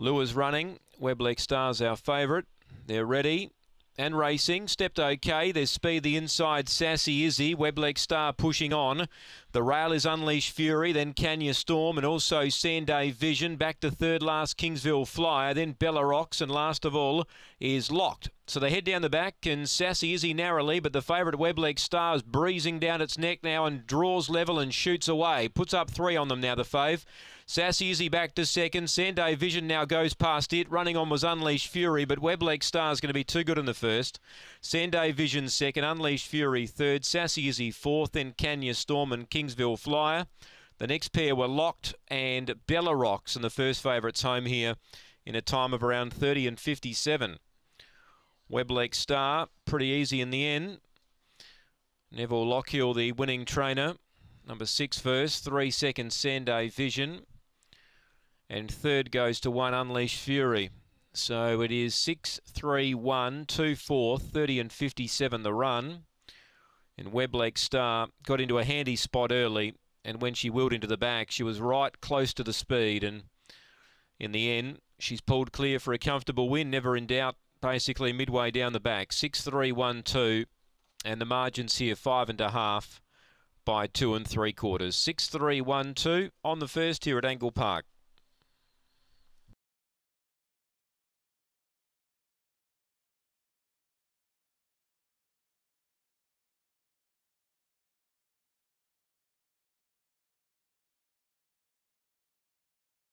Lewis running. Weblex Star's our favourite. They're ready and racing. Stepped okay. There's speed the inside. Sassy Izzy. Weblex Star pushing on. The rail is Unleash Fury, then Kenya Storm, and also Sanday Vision. Back to third last Kingsville Flyer, then Bella Rocks and last of all is Locked. So they head down the back, and Sassy Izzy narrowly, but the favourite Webleg Star is breezing down its neck now and draws level and shoots away. Puts up three on them now, the fave. Sassy Izzy back to second. Sanday Vision now goes past it. Running on was Unleashed Fury, but Webleg Star is going to be too good in the first. Sanday Vision second, Unleashed Fury third, Sassy Izzy fourth, then Kenya Storm and Kingsville Flyer. The next pair were Locked and Bella Rocks, and the first favourites home here in a time of around 30 and 57. Web star, pretty easy in the end. Neville Lockhill, the winning trainer. Number six first, three second Sanday Vision. And third goes to one Unleashed Fury. So it is 6, 3, 1, 2, 4, 30 and 57 the run. And Web star got into a handy spot early. And when she wheeled into the back, she was right close to the speed. And in the end, she's pulled clear for a comfortable win, never in doubt basically midway down the back. Six, three, one, two, and the margins here five and a half by two and three quarters. Six, three, one, two on the first here at Angle Park.